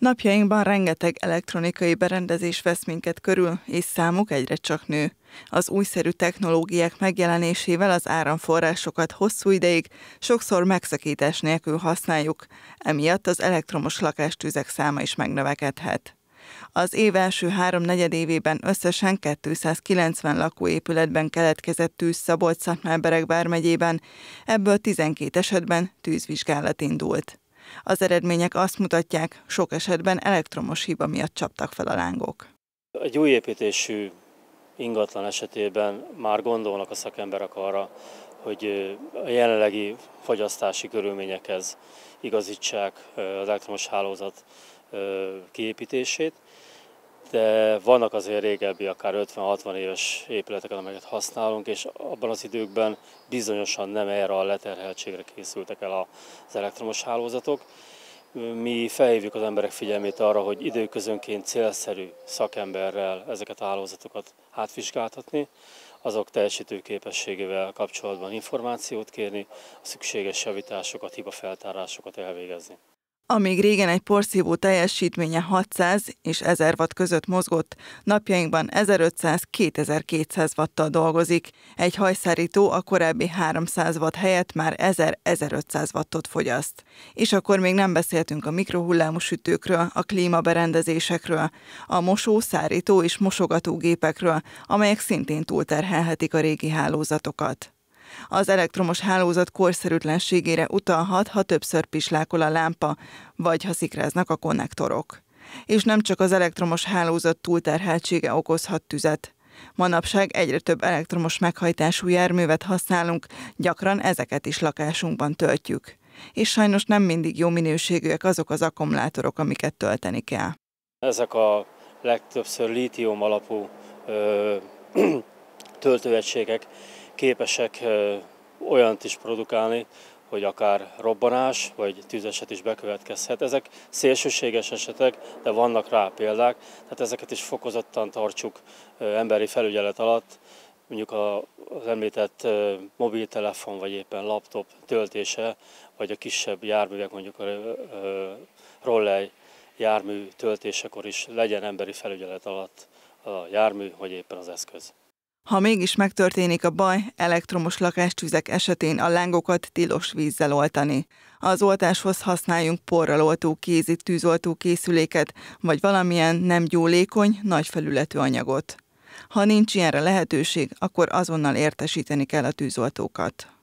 Napjainkban rengeteg elektronikai berendezés vesz minket körül, és számuk egyre csak nő. Az újszerű technológiák megjelenésével az áramforrásokat hosszú ideig, sokszor megszakítás nélkül használjuk, emiatt az elektromos lakástűzek száma is megnövekedhet. Az év első három évében összesen 290 lakóépületben keletkezett tűz szabolcs szatmár vármegyében, ebből 12 esetben tűzvizsgálat indult. Az eredmények azt mutatják, sok esetben elektromos hiba miatt csaptak fel a lángok. Egy új építésű ingatlan esetében már gondolnak a szakemberek arra, hogy a jelenlegi fogyasztási körülményekhez igazítsák az elektromos hálózat kiépítését de vannak azért régebbi, akár 50-60 éves épületek, amelyeket használunk, és abban az időkben bizonyosan nem erre a leterheltségre készültek el az elektromos hálózatok. Mi felhívjuk az emberek figyelmét arra, hogy időközönként célszerű szakemberrel ezeket a hálózatokat átvizsgáltatni, azok teljesítő képességével kapcsolatban információt kérni, a szükséges javításokat, hibafeltárásokat elvégezni. Amíg régen egy porszívó teljesítménye 600 és 1000 watt között mozgott, napjainkban 1500-2200 watttal dolgozik. Egy hajszárító a korábbi 300 watt helyett már 1000-1500 wattot fogyaszt. És akkor még nem beszéltünk a mikrohullámú sütőkről, a klímaberendezésekről, a mosó, szárító és mosogató gépekről, amelyek szintén túlterhelhetik a régi hálózatokat. Az elektromos hálózat korszerűtlenségére utalhat, ha többször pislákol a lámpa, vagy ha szikráznak a konnektorok. És nem csak az elektromos hálózat túlterheltsége okozhat tüzet. Manapság egyre több elektromos meghajtású járművet használunk, gyakran ezeket is lakásunkban töltjük. És sajnos nem mindig jó minőségűek azok az akkumulátorok, amiket tölteni kell. Ezek a legtöbbször lítium alapú ö, töltőegységek, képesek olyant is produkálni, hogy akár robbanás vagy tűzeset is bekövetkezhet. Ezek szélsőséges esetek, de vannak rá példák, tehát ezeket is fokozottan tartsuk emberi felügyelet alatt, mondjuk az említett mobiltelefon, vagy éppen laptop töltése, vagy a kisebb járművek, mondjuk a rollej jármű töltésekor is legyen emberi felügyelet alatt a jármű, vagy éppen az eszköz. Ha mégis megtörténik a baj, elektromos lakástüzek esetén a lángokat tilos vízzel oltani. Az oltáshoz használjunk porral oltó kézi tűzoltó készüléket, vagy valamilyen nem gyólékony, nagy felületű anyagot. Ha nincs ilyenre lehetőség, akkor azonnal értesíteni kell a tűzoltókat.